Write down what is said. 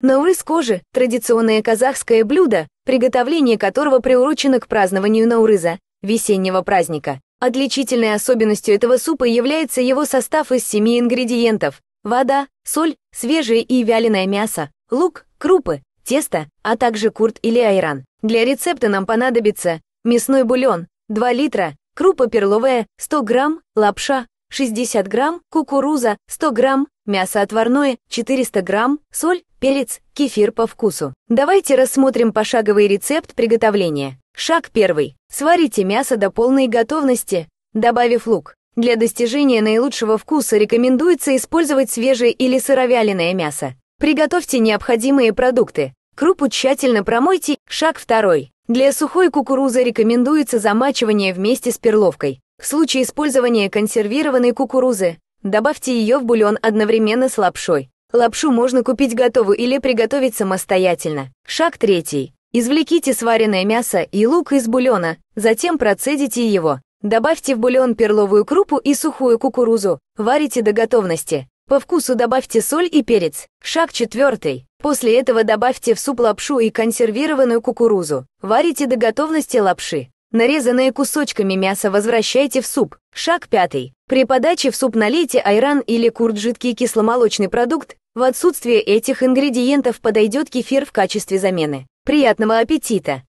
Навы с кожи – традиционное казахское блюдо, приготовление которого приурочено к празднованию Наурыза – весеннего праздника. Отличительной особенностью этого супа является его состав из семи ингредиентов – вода, соль, свежее и вяленое мясо, лук, крупы, тесто, а также курт или айран. Для рецепта нам понадобится мясной бульон – 2 литра, крупа перловая – 100 грамм, лапша 60 грамм, кукуруза 100 грамм, мясо отварное 400 грамм, соль, перец, кефир по вкусу. Давайте рассмотрим пошаговый рецепт приготовления. Шаг первый. Сварите мясо до полной готовности, добавив лук. Для достижения наилучшего вкуса рекомендуется использовать свежее или сыровяленое мясо. Приготовьте необходимые продукты. Крупу тщательно промойте. Шаг второй. Для сухой кукурузы рекомендуется замачивание вместе с перловкой. В случае использования консервированной кукурузы добавьте ее в бульон одновременно с лапшой. Лапшу можно купить готовую или приготовить самостоятельно. Шаг третий. Извлеките сваренное мясо и лук из бульона, затем процедите его. Добавьте в бульон перловую крупу и сухую кукурузу. Варите до готовности. По вкусу добавьте соль и перец. Шаг четвертый. После этого добавьте в суп лапшу и консервированную кукурузу. Варите до готовности лапши. Нарезанное кусочками мясо возвращайте в суп. Шаг пятый. При подаче в суп налейте айран или курд жидкий кисломолочный продукт. В отсутствие этих ингредиентов подойдет кефир в качестве замены. Приятного аппетита!